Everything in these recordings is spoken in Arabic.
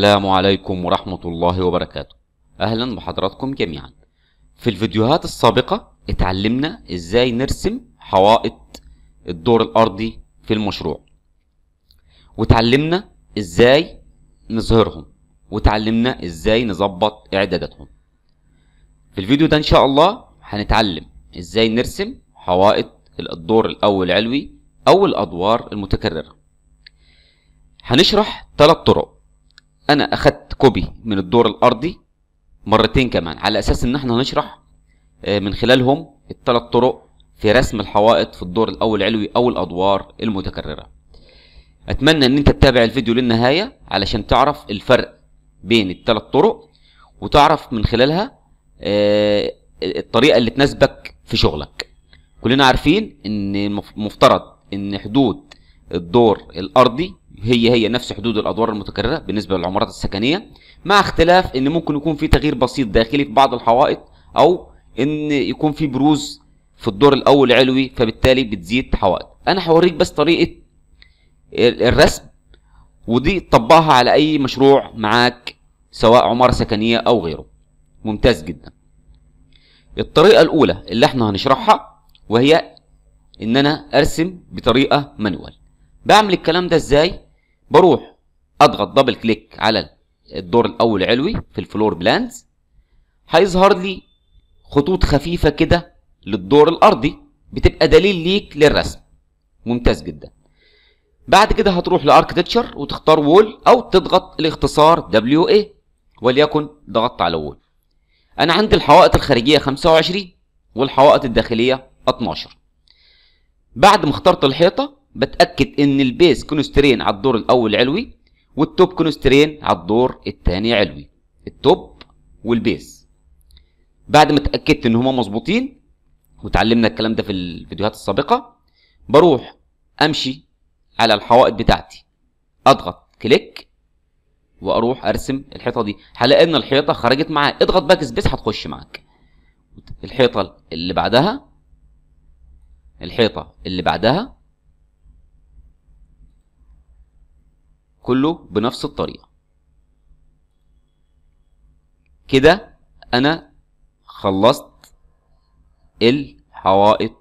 السلام عليكم ورحمة الله وبركاته أهلا بحضراتكم جميعا في الفيديوهات السابقة اتعلمنا ازاي نرسم حوائط الدور الأرضي في المشروع وتعلمنا ازاي نظهرهم وتعلمنا ازاي نظبط إعداداتهم في الفيديو ده إن شاء الله هنتعلم ازاي نرسم حوائط الدور الأول علوي أو الأدوار المتكررة هنشرح ثلاث طرق انا اخدت كوبي من الدور الارضي مرتين كمان على اساس ان احنا هنشرح آه، من خلالهم الثلاث طرق في رسم الحوائط في الدور الاول العلوي او الادوار المتكرره اتمنى ان انت تتابع الفيديو للنهايه علشان تعرف الفرق بين الثلاث طرق وتعرف من خلالها آه، الطريقه اللي تناسبك في شغلك كلنا عارفين ان مفترض ان حدود الدور الارضي هي هي نفس حدود الادوار المتكرره بالنسبه للعمارات السكنيه مع اختلاف ان ممكن يكون في تغيير بسيط داخلي في بعض الحوائط او ان يكون في بروز في الدور الاول علوي فبالتالي بتزيد حوائط انا هوريك بس طريقه الرسم ودي تطبقها على اي مشروع معاك سواء عماره سكنيه او غيره ممتاز جدا الطريقه الاولى اللي احنا هنشرحها وهي ان انا ارسم بطريقه مانوال بعمل الكلام ده ازاي بروح اضغط دبل كليك على الدور الاول علوي في الفلور بلانز هيظهر لي خطوط خفيفه كده للدور الارضي بتبقى دليل ليك للرسم ممتاز جدا بعد كده هتروح لاركتكتشر وتختار وول او تضغط الاختصار دبليو اي وليكن ضغطت على وول انا عندي الحوائط الخارجيه 25 والحوائط الداخليه 12 بعد ما اخترت الحيطه بتاكد ان البيس كونسترين على الدور الاول علوي والتوب كونسترين على الدور الثاني علوي التوب والبيس بعد ما اتاكدت ان هما مظبوطين وتعلمنا الكلام ده في الفيديوهات السابقه بروح امشي على الحوائط بتاعتي اضغط كليك واروح ارسم الحيطه دي هلاقي ان الحيطه خرجت معايا اضغط باك سبيس هتخش معاك الحيطه اللي بعدها الحيطه اللي بعدها كله بنفس الطريقة كده أنا خلصت الحوائط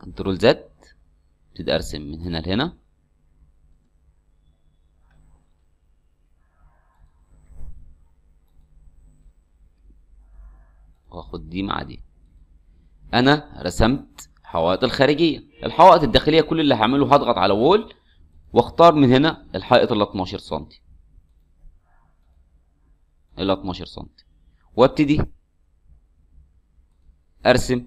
كنترول زد ابتدي ارسم من هنا لهنا واخد دي مع دي انا رسمت الحوائط الخارجيه الحوائط الداخليه كل اللي هعمله هضغط على وول واختار من هنا الحائط ال 12 سم ال 12 سم وابتدي ارسم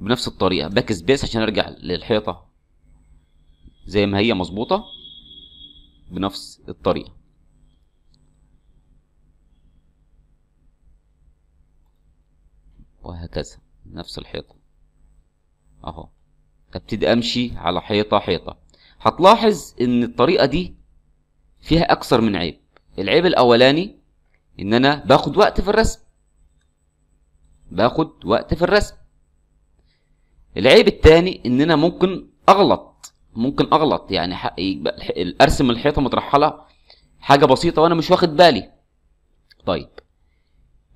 بنفس الطريقه باك سبيس عشان ارجع للحيطه زي ما هي مظبوطه بنفس الطريقه وهكذا نفس الحيطه اهو ابتدي امشي على حيطه حيطه هتلاحظ ان الطريقه دي فيها اكثر من عيب العيب الاولاني ان انا باخد وقت في الرسم باخد وقت في الرسم العيب التاني ان انا ممكن اغلط ممكن اغلط يعني ارسم الحيطه مترحله حاجه بسيطه وانا مش واخد بالي طيب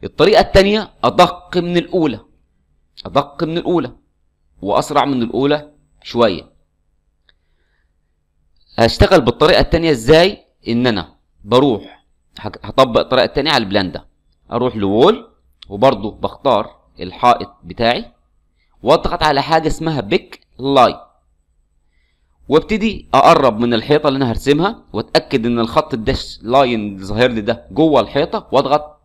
الطريقه التانيه ادق من الاولى ادق من الاولى وأسرع من الأولى شوية هشتغل بالطريقة التانية إزاي إن أنا بروح هطبق الطريقة التانية على ده أروح لوول وبرضه بختار الحائط بتاعي واضغط على حاجة اسمها بيك لاين وابتدي اقرب من الحيطه اللي انا هرسمها واتاكد ان الخط الداش لاين اللي ظاهر لي ده جوه الحيطه واضغط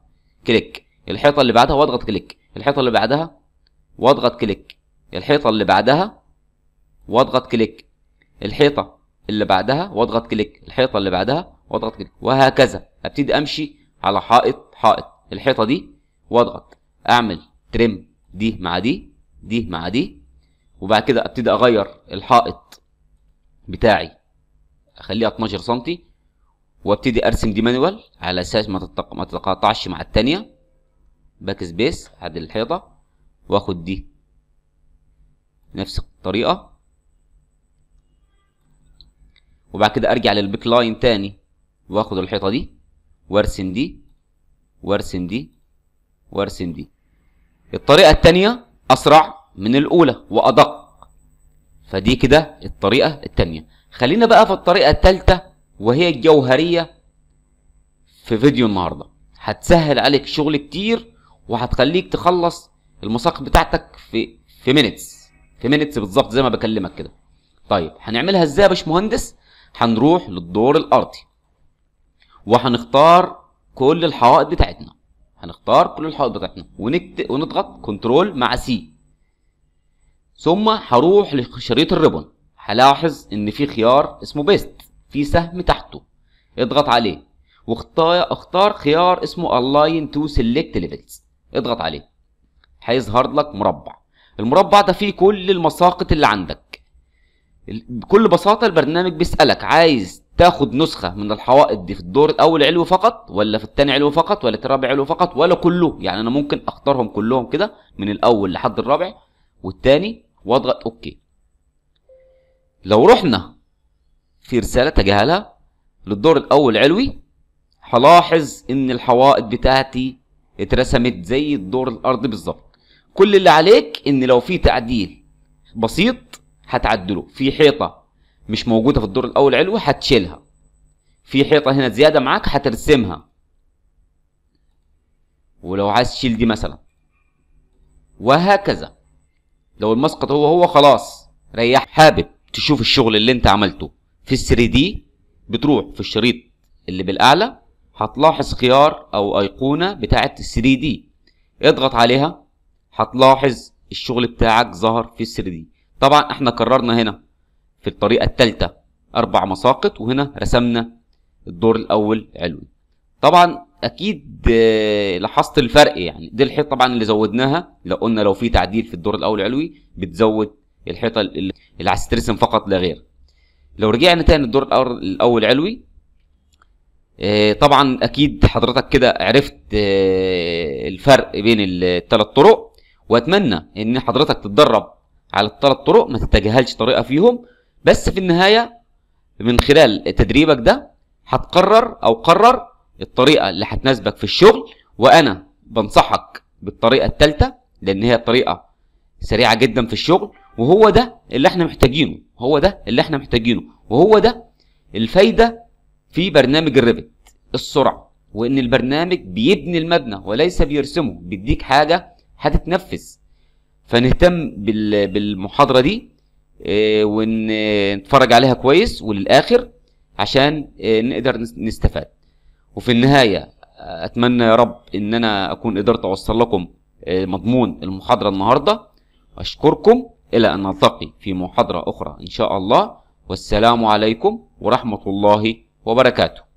كليك الحيطه اللي بعدها واضغط كليك الحيطه اللي بعدها واضغط كليك الحيطه اللي بعدها واضغط كليك الحيطه اللي بعدها واضغط كليك الحيطه اللي بعدها واضغط كليك وهكذا ابتدي امشي على حائط حائط الحيطه دي واضغط اعمل تريم دي مع دي دي مع دي وبعد كده ابتدي اغير الحائط بتاعي اخليها 12 سم وابتدي ارسم دي مانوال على اساس ما تتقاطعش مع الثانيه باك سبيس عدل الحيطه واخد دي نفس الطريقه وبعد كده ارجع للبيك لاين تاني واخد الحيطه دي وارسم دي وارسم دي وارسم دي الطريقه التانيه اسرع من الاولى وادق فدي كده الطريقه التانيه خلينا بقى في الطريقه التالته وهي الجوهريه في فيديو النهارده هتسهل عليك شغل كتير وهتخليك تخلص المساق بتاعتك في في مينتس في مينتس بالظبط زي ما بكلمك كده طيب هنعملها ازاي يا باشمهندس هنروح للدور الارضي وهنختار كل الحوائط بتاعتنا هنختار كل الحوائط بتاعتنا ونكت... ونضغط كنترول مع سي ثم هروح لشريط الريبون هلاحظ ان في خيار اسمه بيست في سهم تحته اضغط عليه واختار اختار خيار اسمه align to select levels اضغط عليه هيظهر لك مربع المربع ده فيه كل المساقط اللي عندك بكل بساطه البرنامج بيسالك عايز تاخد نسخه من الحوائط دي في الدور الاول علو فقط ولا في الثاني علو فقط ولا الرابع علو فقط ولا كله يعني انا ممكن اختارهم كلهم كده من الاول لحد الرابع والثاني واضغط اوكي لو رحنا في رساله تجاهلها للدور الاول علوي هلاحظ ان الحوائط بتاعتي اترسمت زي الدور الارضي بالظبط كل اللي عليك ان لو في تعديل بسيط هتعدله في حيطه مش موجوده في الدور الاول علوي هتشيلها في حيطه هنا زياده معاك هترسمها ولو عايز تشيل دي مثلا وهكذا لو المسقط هو هو خلاص ريح حابب تشوف الشغل اللي انت عملته في ال 3 دي بتروح في الشريط اللي بالاعلى هتلاحظ خيار او ايقونه بتاعت ال 3 دي اضغط عليها هتلاحظ الشغل بتاعك ظهر في ال 3 دي طبعا احنا كررنا هنا في الطريقه الثالثه اربع مساقط وهنا رسمنا الدور الاول علوي طبعا اكيد لاحظت الفرق يعني دي الحيطه طبعا اللي زودناها لو قلنا لو في تعديل في الدور الاول علوي بتزود الحيطه اللي عايز السترسم فقط لا غير لو رجعنا تاني الدور الاول علوي آه، طبعا اكيد حضرتك كده عرفت آه، الفرق بين الثلاث طرق واتمنى ان حضرتك تتدرب على الثلاث طرق ما تتجاهلش طريقه فيهم بس في النهايه من خلال تدريبك ده هتقرر او قرر الطريقه اللي هتناسبك في الشغل وانا بنصحك بالطريقه الثالثه لان هي طريقه سريعه جدا في الشغل وهو ده اللي احنا محتاجينه هو ده اللي احنا محتاجينه وهو ده الفايده في برنامج الريبت السرعه وان البرنامج بيبني المبنى وليس بيرسمه بيديك حاجه هتتنفذ فنهتم بالمحاضرة دي آه، ونتفرج عليها كويس وللآخر عشان آه، نقدر نستفاد وفي النهاية آه، أتمنى يا رب إن أنا أكون قدرت أوصل لكم مضمون المحاضرة النهاردة أشكركم إلى أن نلتقي في محاضرة أخرى إن شاء الله والسلام عليكم ورحمة الله وبركاته